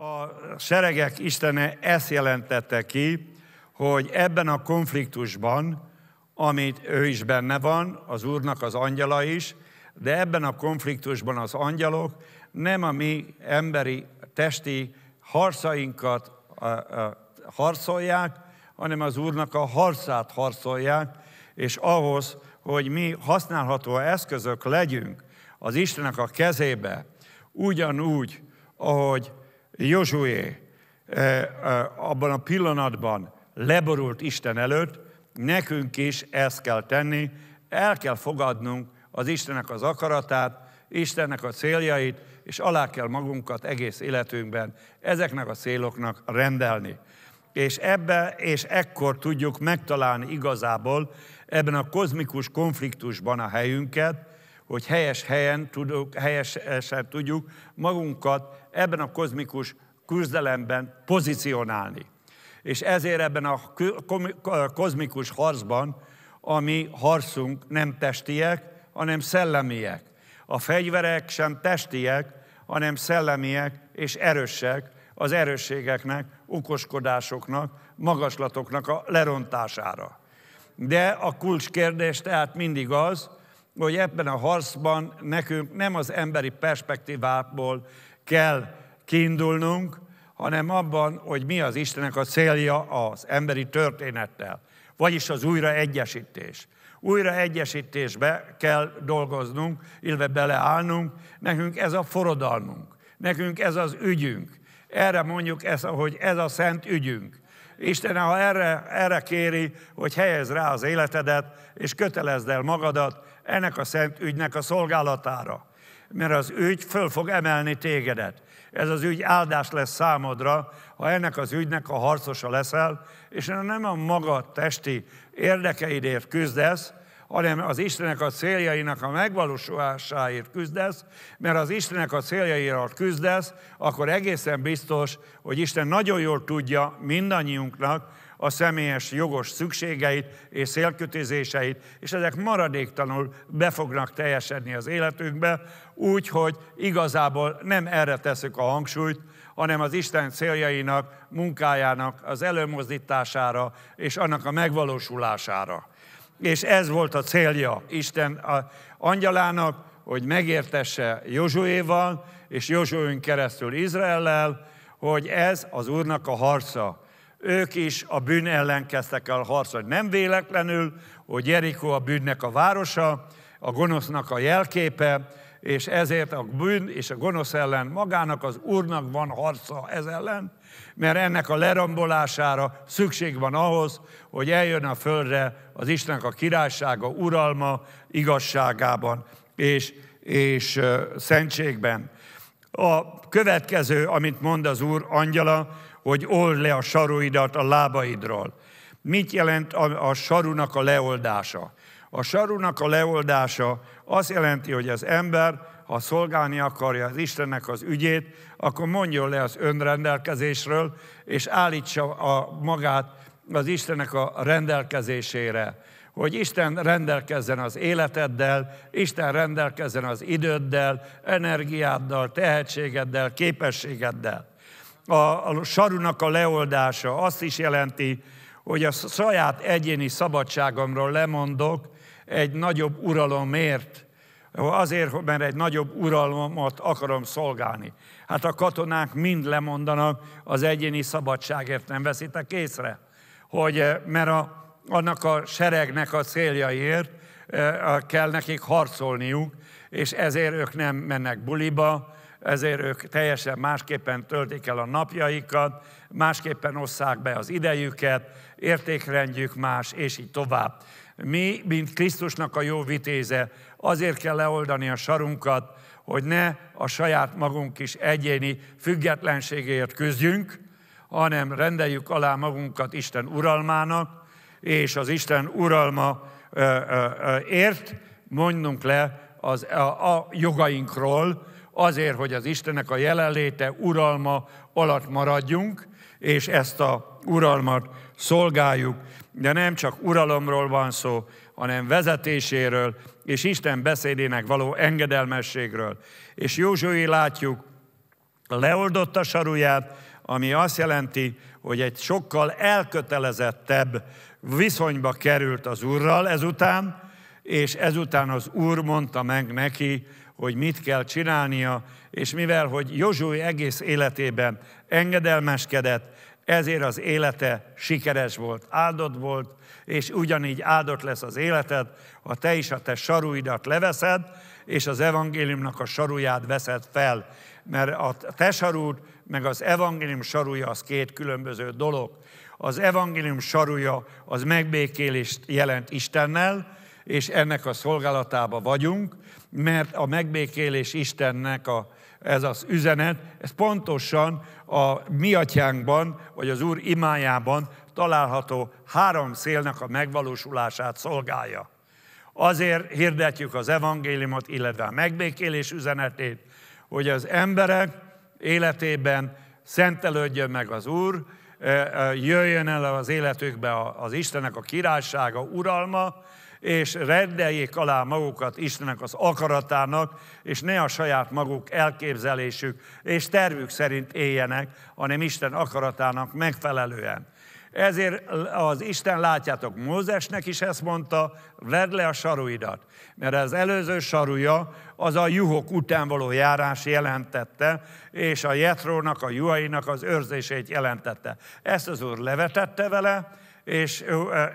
A seregek Istene ezt jelentette ki, hogy ebben a konfliktusban, amit ő is benne van, az Úrnak az angyala is, de ebben a konfliktusban az angyalok nem a mi emberi, testi harcainkat a, a, harcolják, hanem az Úrnak a harcát harcolják, és ahhoz, hogy mi használható eszközök legyünk az Istenek a kezébe, ugyanúgy, ahogy Józsué eh, eh, abban a pillanatban leborult Isten előtt, nekünk is ezt kell tenni, el kell fogadnunk az Istennek az akaratát, Istennek a céljait, és alá kell magunkat egész életünkben ezeknek a céloknak rendelni. És ebbe és ekkor tudjuk megtalálni igazából ebben a kozmikus konfliktusban a helyünket, hogy helyes helyen tudok, helyesen tudjuk magunkat ebben a kozmikus küzdelemben pozícionálni. És ezért ebben a kozmikus harcban, ami harcunk nem testiek, hanem szellemiek. A fegyverek sem testiek, hanem szellemiek és erősek az erősségeknek, okoskodásoknak, magaslatoknak a lerontására. De a kulcskérdés tehát mindig az, hogy ebben a harcban nekünk nem az emberi perspektívából kell kiindulnunk, hanem abban, hogy mi az Istennek a célja az emberi történettel, vagyis az újraegyesítés. Újraegyesítésbe kell dolgoznunk, illetve beleállnunk, nekünk ez a forradalmunk, nekünk ez az ügyünk. Erre mondjuk, ez, hogy ez a szent ügyünk. Isten, ha erre, erre kéri, hogy helyez rá az életedet, és kötelezd el magadat ennek a szent ügynek a szolgálatára. Mert az ügy föl fog emelni tégedet. Ez az ügy áldás lesz számodra, ha ennek az ügynek a harcosa leszel, és nem a maga testi érdekeidért küzdesz, hanem az Istenek a céljainak a megvalósulásáért küzdesz, mert az Istenek a céljaiért küzdesz, akkor egészen biztos, hogy Isten nagyon jól tudja mindannyiunknak, a személyes jogos szükségeit és szélkötézéseit, és ezek maradéktanul be fognak teljesedni az életünkbe, úgy, hogy igazából nem erre teszük a hangsúlyt, hanem az Isten céljainak, munkájának az előmozdítására és annak a megvalósulására. És ez volt a célja Isten a angyalának, hogy megértesse Józsuéval és Józsuén keresztül Izraellel, hogy ez az Úrnak a harca. Ők is a bűn ellen kezdtek el harcolni. Nem véletlenül, hogy Jerikó a bűnnek a városa, a gonosznak a jelképe, és ezért a bűn és a gonosz ellen magának az Úrnak van harca ez ellen, mert ennek a lerombolására szükség van ahhoz, hogy eljön a földre az Istennek a királysága, uralma igazságában és, és szentségben. A következő, amit mond az Úr angyala, hogy old le a saruidat a lábaidról. Mit jelent a, a sarunak a leoldása? A sarunak a leoldása azt jelenti, hogy az ember, ha szolgálni akarja az Istennek az ügyét, akkor mondjon le az önrendelkezésről, és állítsa a magát az Istennek a rendelkezésére hogy Isten rendelkezzen az életeddel, Isten rendelkezzen az időddel, energiáddal, tehetségeddel, képességeddel. A, sarunak a leoldása azt is jelenti, hogy a saját egyéni szabadságomról lemondok, egy nagyobb uralomért, azért, mert egy nagyobb uralomot akarom szolgálni. Hát a katonák mind lemondanak az egyéni szabadságért, nem veszitek észre, hogy eh, mert a, annak a seregnek a céljaiért eh, kell nekik harcolniuk, és ezért ők nem mennek buliba, ezért ők teljesen másképpen töltik el a napjaikat, másképpen osszák be az idejüket, értékrendjük más, és így tovább. Mi, mint Krisztusnak a jó vitéze, azért kell leoldani a sarunkat, hogy ne a saját magunk is egyéni függetlenségért küzdjünk, hanem rendeljük alá magunkat Isten uralmának, és az Isten uralma ö, ö, ö, ért mondnunk le az, a, a jogainkról, azért, hogy az Istennek a jelenléte, uralma alatt maradjunk, és ezt a uralmat szolgáljuk, de nem csak uralomról van szó, hanem vezetéséről és Isten beszédének való engedelmességről. És Józsui látjuk, leoldott a saruját, ami azt jelenti, hogy egy sokkal elkötelezettebb viszonyba került az Úrral ezután, és ezután az Úr mondta meg neki, hogy mit kell csinálnia, és mivel, hogy Józsui egész életében engedelmeskedett, ezért az élete sikeres volt, áldott volt, és ugyanígy áldott lesz az életed, ha te is a te saruidat leveszed, és az evangéliumnak a saruját veszed fel. Mert a te sarud, meg az evangélium saruja az két különböző dolog. Az evangélium saruja az megbékélést jelent Istennel, és ennek a szolgálatába vagyunk, mert a megbékélés Istennek a, ez az üzenet, ez pontosan a mi atyánkban, vagy az Úr imájában található három szélnek a megvalósulását szolgálja. Azért hirdetjük az evangéliumot, illetve a megbékélés üzenetét, hogy az emberek életében szentelődjön meg az Úr, eh, eh, jöjjön el az életükbe az Istenek a királysága, uralma, és rendeljék alá magukat Istennek az akaratának, és ne a saját maguk elképzelésük és tervük szerint éljenek, hanem Isten akaratának megfelelően. Ezért az Isten, látjátok, Mózesnek is ezt mondta, vedd le a saruidat. Mert az előző saruja az a juhok után való járás jelentette, és a jetrónak, a juhainak az őrzését jelentette. Ezt az úr levetette vele, és,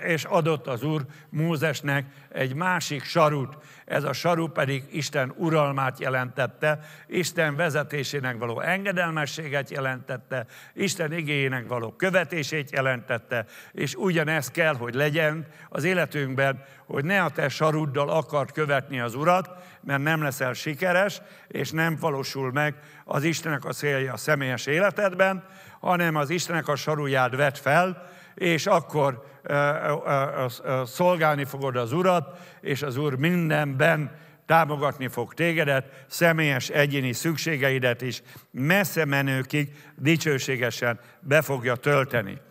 és adott az Úr Mózesnek egy másik sarut. Ez a saru pedig Isten uralmát jelentette, Isten vezetésének való engedelmességet jelentette, Isten igényének való követését jelentette, és ugyanez kell, hogy legyen az életünkben, hogy ne a te saruddal akart követni az Urat, mert nem leszel sikeres, és nem valósul meg az Istenek a célja a személyes életedben, hanem az Istenek a saruját vet fel, és akkor szolgálni fogod az Urat, és az Úr mindenben támogatni fog tégedet, személyes egyéni szükségeidet is messze menőkig dicsőségesen be fogja tölteni.